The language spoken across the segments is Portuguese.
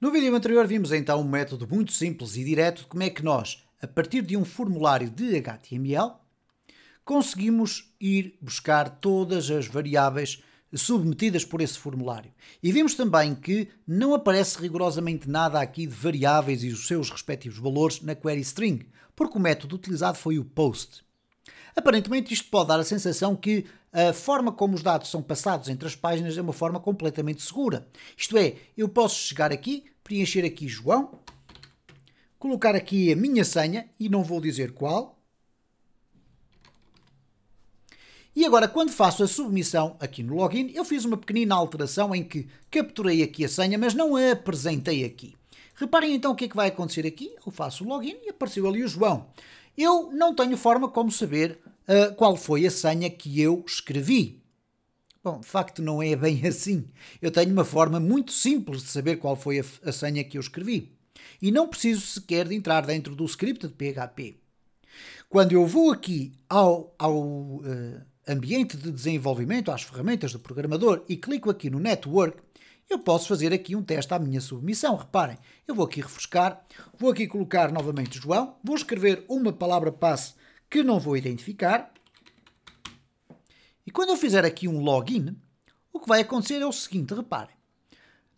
No vídeo anterior vimos então um método muito simples e direto de como é que nós, a partir de um formulário de HTML, conseguimos ir buscar todas as variáveis submetidas por esse formulário. E vimos também que não aparece rigorosamente nada aqui de variáveis e os seus respectivos valores na query string, porque o método utilizado foi o post. Aparentemente isto pode dar a sensação que a forma como os dados são passados entre as páginas é uma forma completamente segura. Isto é, eu posso chegar aqui, preencher aqui João, colocar aqui a minha senha e não vou dizer qual. E agora, quando faço a submissão aqui no login, eu fiz uma pequenina alteração em que capturei aqui a senha, mas não a apresentei aqui. Reparem então o que é que vai acontecer aqui. Eu faço o login e apareceu ali o João. Eu não tenho forma como saber ah, qual foi a senha que eu escrevi. Bom, de facto não é bem assim. Eu tenho uma forma muito simples de saber qual foi a, a senha que eu escrevi. E não preciso sequer de entrar dentro do script de PHP. Quando eu vou aqui ao, ao uh, ambiente de desenvolvimento, às ferramentas do programador e clico aqui no Network, eu posso fazer aqui um teste à minha submissão. Reparem, eu vou aqui refrescar, vou aqui colocar novamente João, vou escrever uma palavra passe que não vou identificar. E quando eu fizer aqui um login, o que vai acontecer é o seguinte, reparem.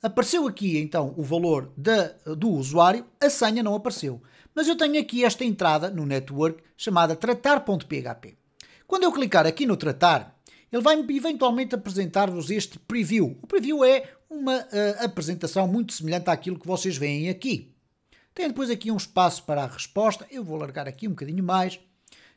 Apareceu aqui então o valor de, do usuário, a senha não apareceu. Mas eu tenho aqui esta entrada no network chamada tratar.php. Quando eu clicar aqui no tratar, ele vai eventualmente apresentar-vos este preview. O preview é uma uh, apresentação muito semelhante àquilo que vocês veem aqui. Tem depois aqui um espaço para a resposta, eu vou largar aqui um bocadinho mais.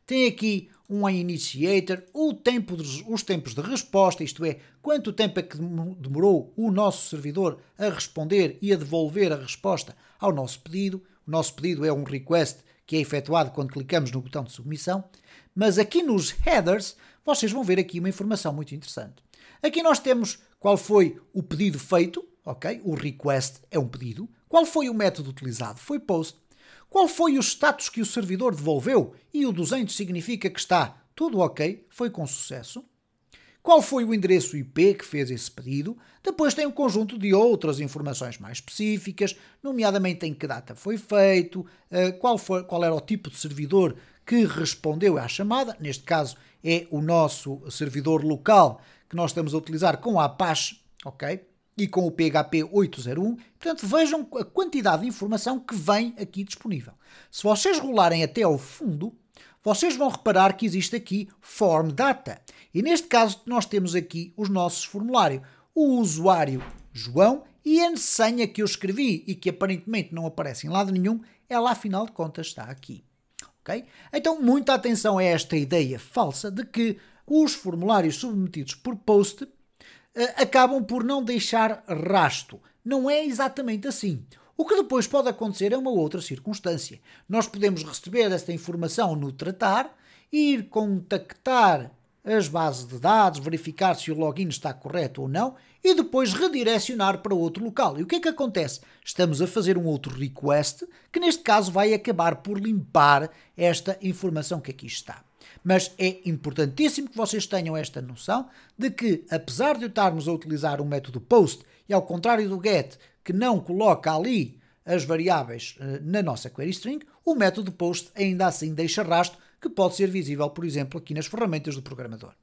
Tem aqui um initiator, o tempo de, os tempos de resposta, isto é, quanto tempo é que demorou o nosso servidor a responder e a devolver a resposta ao nosso pedido. O nosso pedido é um request que é efetuado quando clicamos no botão de submissão. Mas aqui nos headers, vocês vão ver aqui uma informação muito interessante. Aqui nós temos qual foi o pedido feito, ok? O request é um pedido. Qual foi o método utilizado? Foi post. Qual foi o status que o servidor devolveu? E o 200 significa que está tudo ok, foi com sucesso. Qual foi o endereço IP que fez esse pedido? Depois tem um conjunto de outras informações mais específicas, nomeadamente em que data foi feito, eh, qual, foi, qual era o tipo de servidor que respondeu à chamada, neste caso é o nosso servidor local que nós estamos a utilizar com a Apache, ok? e com o PHP 801. Portanto, vejam a quantidade de informação que vem aqui disponível. Se vocês rolarem até ao fundo, vocês vão reparar que existe aqui Form Data. E neste caso, nós temos aqui os nossos formulários. O usuário João e a senha que eu escrevi e que aparentemente não aparece em lado nenhum, ela afinal de contas está aqui. Okay? Então, muita atenção a esta ideia falsa de que os formulários submetidos por post eh, acabam por não deixar rasto. Não é exatamente assim. O que depois pode acontecer é uma outra circunstância. Nós podemos receber esta informação no tratar, ir contactar as bases de dados, verificar se o login está correto ou não e depois redirecionar para outro local. E o que é que acontece? Estamos a fazer um outro request que, neste caso, vai acabar por limpar esta informação que aqui está. Mas é importantíssimo que vocês tenham esta noção de que, apesar de estarmos a utilizar o um método POST, e ao contrário do GET, que não coloca ali as variáveis eh, na nossa query string, o método POST ainda assim deixa rastro que pode ser visível, por exemplo, aqui nas ferramentas do programador.